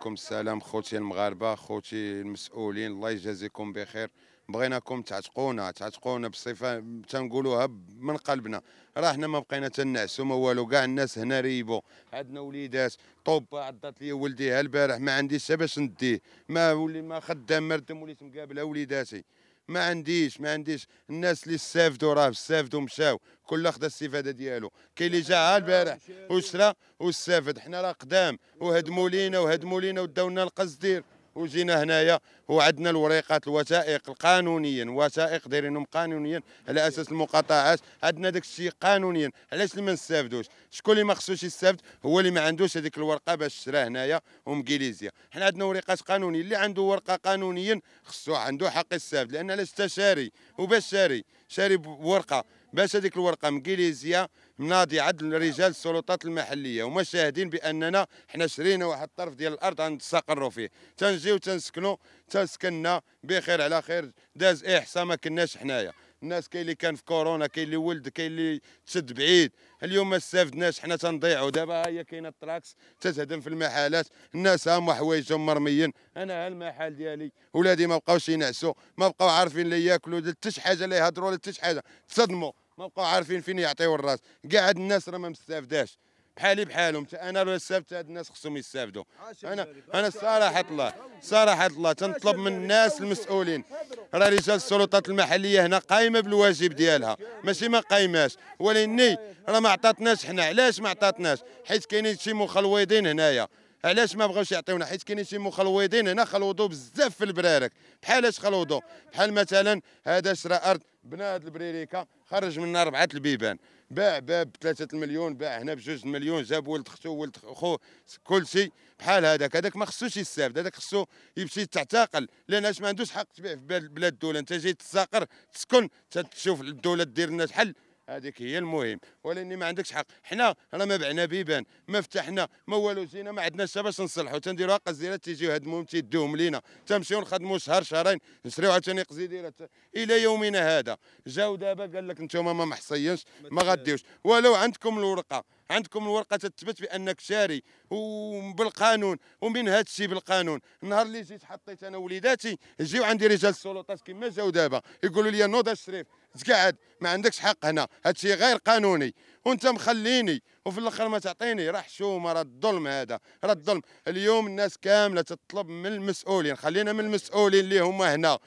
عليكم السلام خوتي المغاربه خوتي المسؤولين الله يجازيكم بخير بغيناكم تعتقونا تعتقونا بصفه تنقولوها من قلبنا راه حنا ما بقينا تنعسوا ما والو كاع الناس هنا ريبو عندنا وليدات طوبه عضات لي ولديها البارح ما عنديش حتى باش نديه ما ولي ما خدام ما وليت مقابله وليداتي ما عنديش ما عنديش الناس اللي استافدوا راه استافدوا مشاو كل خدا الاستفاده ديالو كاين اللي جا البارح وشرا واستافد حنا راه قدام وهدموا لينا وهدموا لينا وداونا القصدير وجينا هنايا وعندنا الوريقات الوثائق القانونيا وثائق دايرينهم قانونيا على اساس المقاطعات عندنا داك الشيء قانونيا علاش اللي ما نستافدوش شكون اللي ما خصوش يستافد هو اللي ما عندوش هذيك الورقه باش شرا هنايا ومكيليزيا حنا عندنا وريقات قانونيه اللي عنده ورقه قانونيا خصو عنده حق يستافد لان علاش شاري وباش شاري شاري بورقه باش هذيك الورقه مكيليزيا مناضي عدل رجال السلطات المحليه وما شاهدين باننا حنا شرينا واحد الطرف ديال الارض غنستقروا فيه تنجيو تنسكنوا تسكننا بخير على خير داز احصا إيه ما كناش حنايا الناس كاين اللي كان في كورونا كاين اللي ولد كاين اللي تشد بعيد اليوم ما استفدناش حنا تنضيعوا دابا هي كاينه التراكس تتهدم في المحلات الناس هما حوايجهم مرميين انا ها المحال ديالي ولادي ما بقاوش ينعسوا ما بقاو عارفين لا ياكلوا حتى شي حاجه لا يهضروا لا حتى شي حاجه تصدموا ما بقاو عارفين فين يعطيو الراس قاعد الناس راه ما مستافداش بحالي بحالهم انا لو استفدت هاد الناس خصهم يستافدوا انا انا صراحه الله صراحه الله تنطلب من الناس المسؤولين راه رجال السلطات المحليه هنا قايمه بالواجب ديالها ماشي ما قايماش ولكن راه ما عطاتناش حنا علاش ما عطاتناش حيت كاينين شي مخلوضين هنايا علاش ما بغاوش يعطيونا حيت كاينين شي مخلوضين هنا خلوضوا بزاف في البرارك بحال اش خلوضوا بحال مثلا هذا شرا ارض بنا هذه البريريكه خرج منها اربعه البيبان باع باب بثلاثة 3 مليون باع هنا بجوج المليون مليون جاب ولد اختو ولد اخوه كل شيء بحال هذاك هذاك ما خصوش يستافد هذاك خصو يمشي تعتقل اش ما عندوش حق تبيع في بلاد الدوله انت جاي تساقر تسكن تشوف الدوله دير لنا شحال هذيك هي المهم ولاني ما عندكش حق حنا راه ما بعنا بيبان ما فتحنا ما والو زينا ما عندناش باش نصلحوا تنديروها قز تيجيو هاد المهم تيدوهم لينا تنمشيو نخدموا شهر شهرين نسريو عاوتاني قز الى يومنا هذا جاو دابا قال لك انتم ما محصينش ما غاديوش ولو عندكم الورقه عندكم الورقه تثبت بانك شاري وبالقانون ومن هذا الشيء بالقانون النهار اللي جيت حطيت انا وليداتي جيو عندي رجال السلطات كما جاو دابا يقولوا لي نوض الشريف تقعد ما عندكش حق هنا هادشي غير قانوني وانت مخليني وفي الاخر ما تعطيني راه حشومه راه الظلم هذا راه الظلم اليوم الناس كامله تطلب من المسؤولين خلينا من المسؤولين اللي هما هنا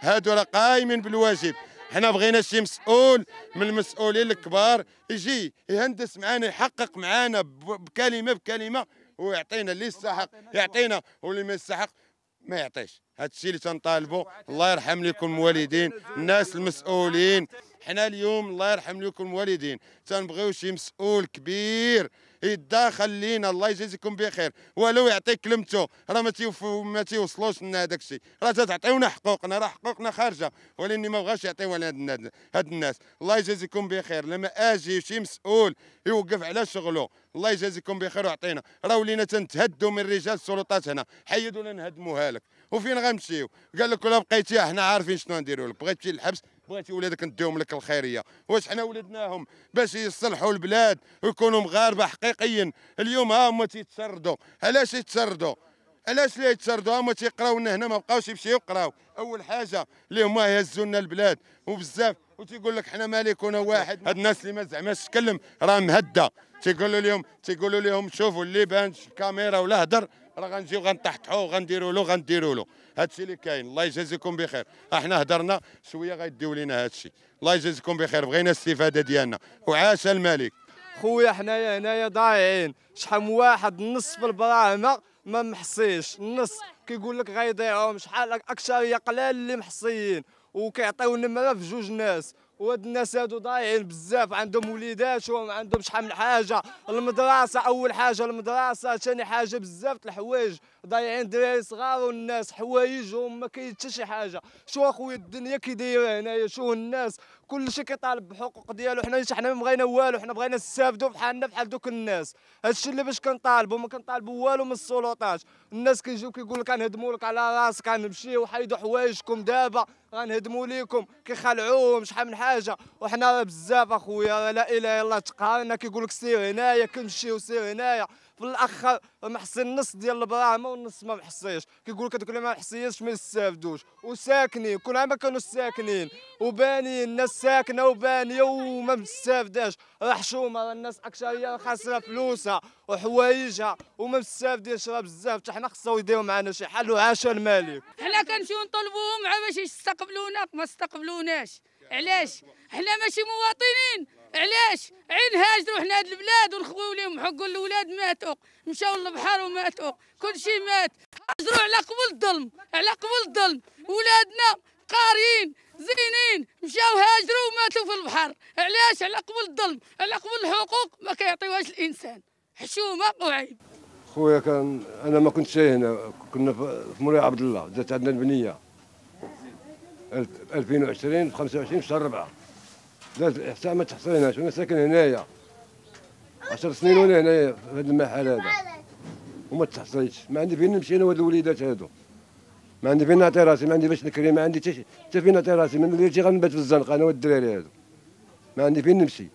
هادو راه قايمين بالواجب حنا بغينا شي مسؤول من المسؤولين الكبار يجي يهندس معانا يحقق معانا بكلمه بكلمه ويعطينا اللي يستحق يعطينا واللي ما يستحق ما يعطيش هذا الشيء اللي تنطالبوا الله يرحم لكم الوالدين الناس المسؤولين حنا اليوم الله يرحم لكم الوالدين تنبغيو شي مسؤول كبير يتداخل لينا الله يجازيكم بخير ولو يعطيك كلمته راه ما ما تيوصلوش لنا هذاك الشيء راه تعطيونا حقوقنا راه حقوقنا خارجه ولكن ما بغاش يعطيوها لهاد الناس الله يجازيكم بخير لما اجي شي مسؤول يوقف على شغله الله يجازيكم بخير ويعطينا راه ولينا تنتهدوا من رجال السلطات هنا حيدونا نهدموها لك وفين غنمشيو قال لك ولا بقيتي حنا عارفين شنو نديروا لك بغيتي للحبس بغيتي ولادك نديهم لك الخيريه واش حنا ولدناهم باش يصلحوا البلاد ويكونوا مغاربه حقيقيين اليوم ها هما تيتسردوا علاش يتسردوا علاش لا يتسردوا هما تيقراو لنا هنا ما بقاوش يمشيو يقراو اول حاجه اللي هما يهزوا لنا البلاد وبزاف وتيقول لك حنا مالكنا واحد هاد الناس اللي ما زعماش تكلم راه مهده تيقولوا لهم تيقولوا لهم شوفوا اللي بان الكاميرا ولا هضر راه غنجيو غنطحطحو غنديروا له غنديروا له هادشي اللي كاين الله يجازيكم بخير احنا اه، هضرنا شويه غيديو لينا هادشي الله يجازيكم بخير بغينا الاستفاده ديالنا وعاش الملك خويا حنايا هنايا ضايعين شحال واحد نصف البراهمه ما محصيش النص كيقول لك غيضيعهم شحال اكثريه قلال اللي محصيين وكيعطيو نمره في جوج ناس وهاد الناس هادو ضايعين بزاف عندهم وليداتهم عندهم شحال من حاجه المدرسه اول حاجه المدرسه ثاني حاجه بزاف د الحوايج ضايعين دراري صغار والناس حوايجهم ما كاين حتى شي حاجه شو اخويا الدنيا كي دايره هنايا شو الناس كلشي كيطالب بحقوق ديالو حنا حنا ما بغينا والو حنا بغينا نستافدوا بحالنا بحال دوك الناس هادشي اللي باش كنطالبوا ما كنطالبوا والو من السلطات الناس كيجيو كيقول لك غنهدموا لك على راسك غنمشيو حيدوا حوايجكم دابا غنهدموا ليكم كيخلعوهم شحال من حاجه وحنا بزاف اخويا لا اله الا الله تقهرنا كيقول لك سير هنايا كنمشيو سير هنايا الاخر محسن نص ديال البراهمه والنص ما محصيش كيقول لك هذوك اللي ما محصيش ما يستافدوش وساكنين كل عام كانوا ساكنين وبانين الناس ساكنه وبانيه وما مستافداش راه حشومه راه الناس اكثريه خاسره فلوسها وحوايجها وما مستافدينش راه بزاف حتى حنا خصو يديروا معنا شي حل وعاش الملك حنا كنمشيو نطلبوهم مع باش يستقبلونا ما استقبلوناش علاش حنا ماشي مواطنين علاش عين هاجروا حنا هاد البلاد ونخويو لهم حق الاولاد ماتوا مشاو للبحر وماتوا كل شيء مات هاجروا على قبل الظلم على قبل الظلم ولادنا قاريين زينين مشاو هاجروا وماتوا في البحر علاش على قبل الظلم على قبل الحقوق ما كيعطيوهاش الانسان حشومه وعيب خويا كان انا ما كنتش هنا كنا في مولاي عبد الله جات عندنا البنيه 2020 في 25 في شهر 4 حتى ما تحصلناش وانا ساكن هنايا 10 سنين وانا هنايا في هذا المحل هذا وما تحصلش ما عندي فين نمشي انا وهاد الوليدات هادو ما عندي فين نعطي راسي ما عندي باش نكري ما عندي حتى فين نعطي راسي من الليل غنبات في الزنقه انا والدراري هادو ما عندي فين نمشي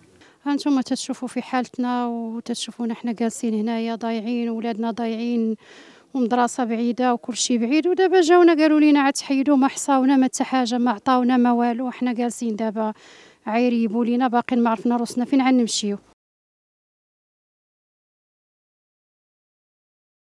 هانتوما تتشوفوا في حالتنا وتتشوفونا حنا جالسين هنايا ضايعين ولادنا ضايعين ومدرسه بعيده وكل شيء بعيد ودابا جاونا قالوا لينا عاد تحيدوا ما حصاونا ما حتى حاجه ما عطاونا ما والو حنا جالسين دابا عايريبوا لينا باقيين ما عرفنا روسنا فين عاد نمشيو